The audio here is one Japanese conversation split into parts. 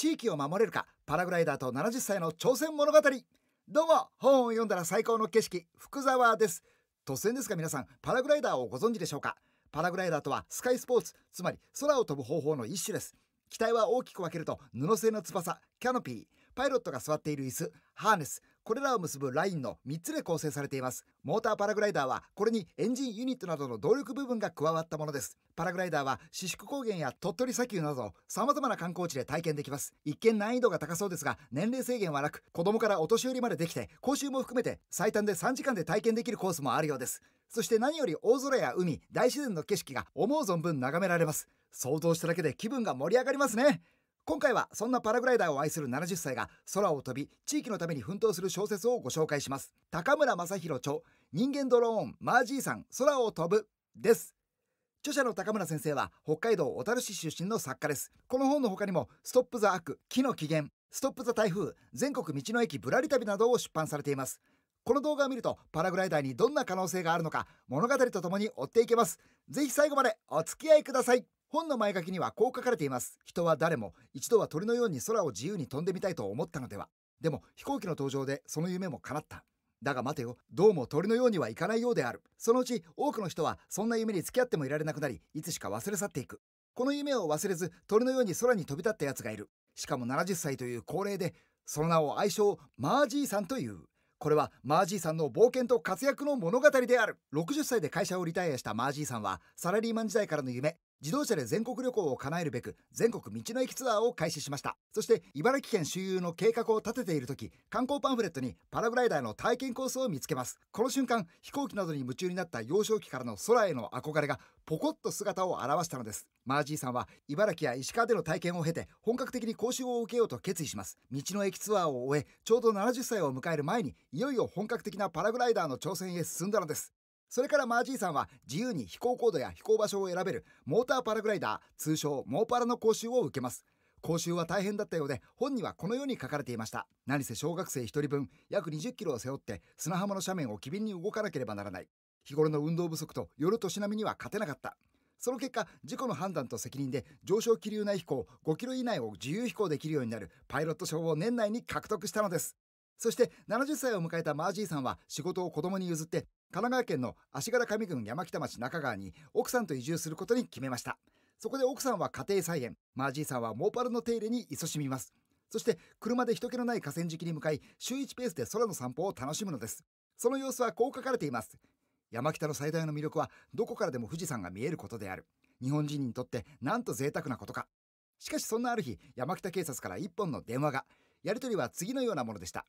地域を守れるかパラグライダーと70歳の挑戦物語どうも本を読んだら最高の景色福沢です突然ですが皆さんパラグライダーをご存知でしょうかパラグライダーとはスカイスポーツつまり空を飛ぶ方法の一種です機体は大きく分けると布製の翼キャノピーパイロットが座っている椅子ハーネスこれらを結ぶラインの3つで構成されていますモーターパラグライダーはこれにエンジンユニットなどの動力部分が加わったものですパラグライダーは四宿高原や鳥取砂丘などさまざまな観光地で体験できます一見難易度が高そうですが年齢制限はなく子供からお年寄りまでできて講習も含めて最短で3時間で体験できるコースもあるようですそして何より大空や海大自然の景色が思う存分眺められます想像しただけで気分が盛り上がりますね今回はそんなパラグライダーを愛する70歳が空を飛び地域のために奮闘する小説をご紹介します高村正宏著人間ドローンマージーさん空を飛ぶです著者の高村先生は北海道小樽市出身の作家ですこの本の他にもストップザ悪木の起源ストップザ台風全国道の駅ぶらり旅などを出版されていますこの動画を見るとパラグライダーにどんな可能性があるのか物語とともに追っていけますぜひ最後までお付き合いください本の前書きにはこう書かれています。人は誰も一度は鳥のように空を自由に飛んでみたいと思ったのでは。でも飛行機の登場でその夢も叶った。だが待てよ、どうも鳥のようにはいかないようである。そのうち多くの人はそんな夢に付き合ってもいられなくなり、いつしか忘れ去っていく。この夢を忘れず鳥のように空に飛び立ったやつがいる。しかも70歳という高齢で、その名を愛称マージーさんという。これはマージーさんの冒険と活躍の物語である60歳で会社をリタイアしたマージーさんはサラリーマン時代からの夢自動車で全国旅行を叶えるべく全国道の駅ツアーを開始しましたそして茨城県周遊の計画を立てている時観光パンフレットにパラグライダーの体験コースを見つけますこの瞬間飛行機などに夢中になった幼少期からの空への憧れがポコッと姿を現したのですマージーさんは茨城や石川での体験を経て本格的に講習を受けようと決意します道の駅ツアーを終えちょうど70歳を迎える前にいよいよ本格的なパラグライダーの挑戦へ進んだのですそれからマージーさんは自由に飛行高度や飛行場所を選べるモーターパラグライダー通称モーパラの講習を受けます講習は大変だったようで本にはこのように書かれていました何せ小学生1人分約2 0キロを背負って砂浜の斜面を機敏に動かなければならない日頃の運動不足と夜年並みには勝てなかったその結果事故の判断と責任で上昇気流内飛行5キロ以内を自由飛行できるようになるパイロット賞を年内に獲得したのですそして70歳を迎えたマージーさんは仕事を子供に譲って神奈川県の足柄上郡山北町中川に奥さんと移住することに決めましたそこで奥さんは家庭菜園マージーさんはモーパルの手入れに勤しみますそして車で人気のない河川敷に向かい週1ペースで空の散歩を楽しむのですその様子はこう書かれています山北の最大の魅力はどこからでも富士山が見えることである日本人にとってなんと贅沢なことかしかしそんなある日山北警察から一本の電話がやりとりは次のようなものでした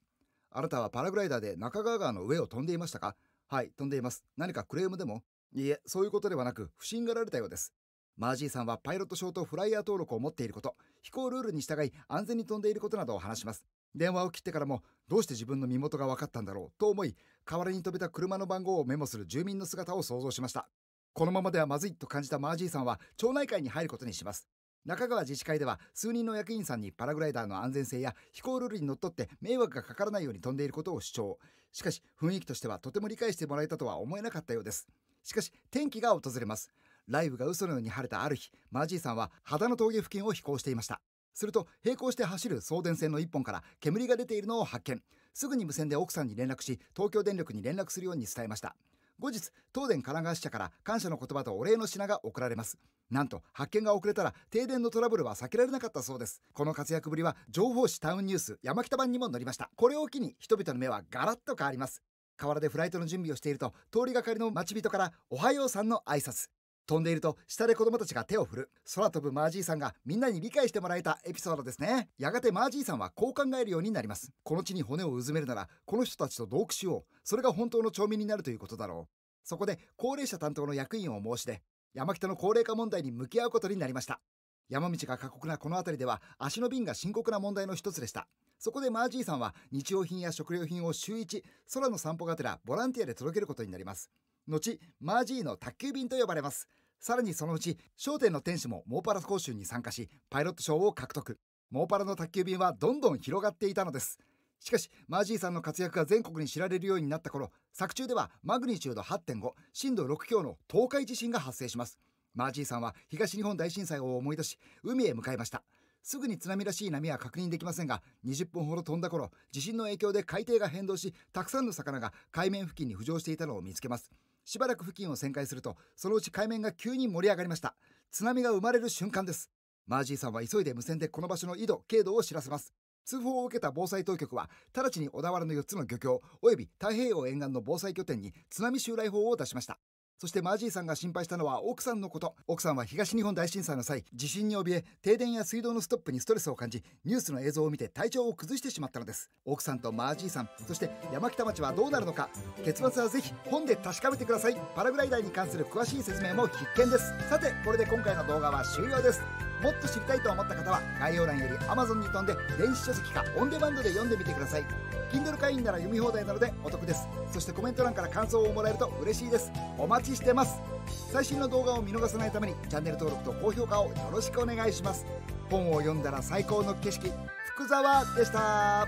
あなたはパラグライダーで中川川の上を飛んでいましたかはい、飛んでいます。何かクレームでもいいえ、そういうことではなく、不審がられたようです。マージーさんはパイロット証とフライヤー登録を持っていること、飛行ルールに従い安全に飛んでいることなどを話します。電話を切ってからも、どうして自分の身元が分かったんだろうと思い、代わりに飛べた車の番号をメモする住民の姿を想像しました。このままではまずいと感じたマージーさんは町内会に入ることにします。中川自治会では数人の役員さんにパラグライダーの安全性や飛行ルールにのっとって迷惑がかからないように飛んでいることを主張しかし雰囲気としてはとても理解してもらえたとは思えなかったようですしかし天気が訪れますライブが嘘のように晴れたある日マージーさんは肌の峠付近を飛行していましたすると並行して走る送電線の一本から煙が出ているのを発見すぐに無線で奥さんに連絡し東京電力に連絡するように伝えました後日東電神奈川支社から感謝の言葉とお礼の品が送られますなんと発見が遅れたら停電のトラブルは避けられなかったそうですこの活躍ぶりは情報誌タウンニュース山北版にも載りましたこれを機に人々の目はガラッと変わります河原でフライトの準備をしていると通りがかりの町人からおはようさんの挨拶飛んでいると下で子供たちが手を振る空飛ぶマージーさんがみんなに理解してもらえたエピソードですねやがてマージーさんはこう考えるようになりますこの地に骨をうずめるならこの人たちと同苦しようそれが本当の町民になるということだろうそこで高齢者担当の役員を申し出山北の高齢化問題に向き合うことになりました山道が過酷なこの辺りでは足の便が深刻な問題の一つでしたそこでマージーさんは日用品や食料品を週1空の散歩がてらボランティアで届けることになります後マージーの宅急便と呼ばれますさらにそのうち商店の店主もモーパラ講習に参加しパイロット賞を獲得モーパラの宅急便はどんどん広がっていたのですしかしマージーさんの活躍が全国に知られるようになった頃作中ではマグニチュード8.5震度6強の東海地震が発生しますマージーさんは東日本大震災を思い出し海へ向かいましたすぐに津波らしい波は確認できませんが20分ほど飛んだ頃地震の影響で海底が変動したくさんの魚が海面付近に浮上していたのを見つけますしばらく付近を旋回するとそのうち海面が急に盛り上がりました津波が生まれる瞬間ですマージーさんは急いで無線でこの場所の緯度経度を知らせます通報を受けた防災当局は直ちに小田原の4つの漁協及び太平洋沿岸の防災拠点に津波襲来法を出しましたそしてマージーさんが心配したのは奥さんのこと。奥さんは東日本大震災の際、地震に怯え、停電や水道のストップにストレスを感じ、ニュースの映像を見て体調を崩してしまったのです。奥さんとマージーさん、そして山北町はどうなるのか、結末はぜひ本で確かめてください。パラグライダーに関する詳しい説明も必見です。さて、これで今回の動画は終了です。もっと知りたいと思った方は概要欄より Amazon に飛んで電子書籍かオンデマンドで読んでみてください Kindle 会員なら読み放題なのでお得ですそしてコメント欄から感想をもらえると嬉しいですお待ちしてます最新の動画を見逃さないためにチャンネル登録と高評価をよろしくお願いします本を読んだら最高の景色福沢でした